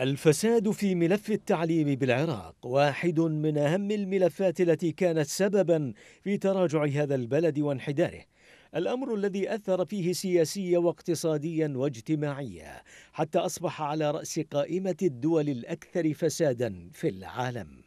الفساد في ملف التعليم بالعراق واحد من اهم الملفات التي كانت سببا في تراجع هذا البلد وانحداره الامر الذي اثر فيه سياسيا واقتصاديا واجتماعيا حتى اصبح على راس قائمه الدول الاكثر فسادا في العالم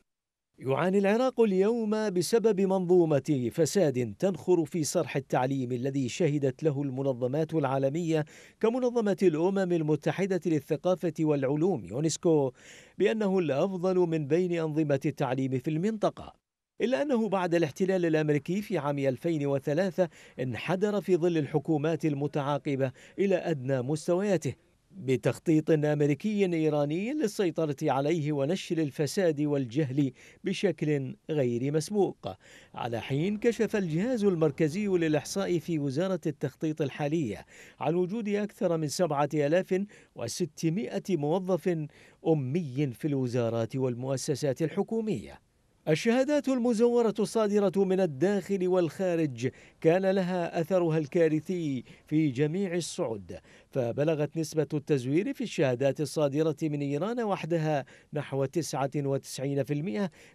يعاني العراق اليوم بسبب منظومة فساد تنخر في صرح التعليم الذي شهدت له المنظمات العالمية كمنظمة الأمم المتحدة للثقافة والعلوم يونسكو بأنه الأفضل من بين أنظمة التعليم في المنطقة إلا أنه بعد الاحتلال الأمريكي في عام 2003 انحدر في ظل الحكومات المتعاقبة إلى أدنى مستوياته بتخطيط امريكي ايراني للسيطره عليه ونشر الفساد والجهل بشكل غير مسبوق على حين كشف الجهاز المركزي للاحصاء في وزاره التخطيط الحاليه عن وجود اكثر من 7600 موظف امي في الوزارات والمؤسسات الحكوميه الشهادات المزورة الصادرة من الداخل والخارج كان لها أثرها الكارثي في جميع الصعد فبلغت نسبة التزوير في الشهادات الصادرة من إيران وحدها نحو 99%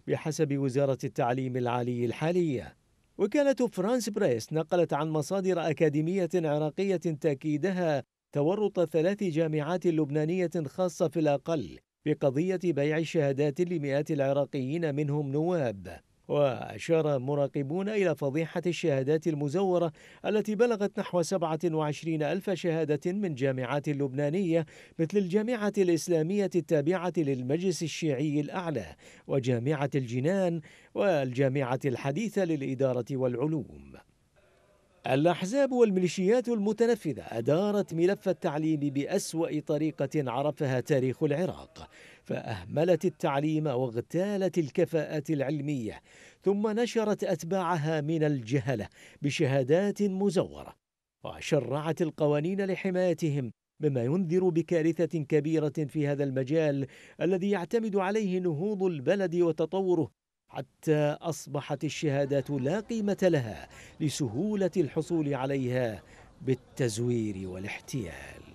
بحسب وزارة التعليم العالي الحالية وكالة فرانس بريس نقلت عن مصادر أكاديمية عراقية تأكيدها تورط ثلاث جامعات لبنانية خاصة في الأقل بقضية بيع الشهادات لمئات العراقيين منهم نواب وأشار مراقبون إلى فضيحة الشهادات المزورة التي بلغت نحو 27 ألف شهادة من جامعات لبنانية مثل الجامعة الإسلامية التابعة للمجلس الشيعي الأعلى وجامعة الجنان والجامعة الحديثة للإدارة والعلوم الأحزاب والميليشيات المتنفذة أدارت ملف التعليم بأسوأ طريقة عرفها تاريخ العراق فأهملت التعليم واغتالت الكفاءات العلمية ثم نشرت أتباعها من الجهلة بشهادات مزورة وشرعت القوانين لحمايتهم مما ينذر بكارثة كبيرة في هذا المجال الذي يعتمد عليه نهوض البلد وتطوره حتى أصبحت الشهادات لا قيمة لها لسهولة الحصول عليها بالتزوير والاحتيال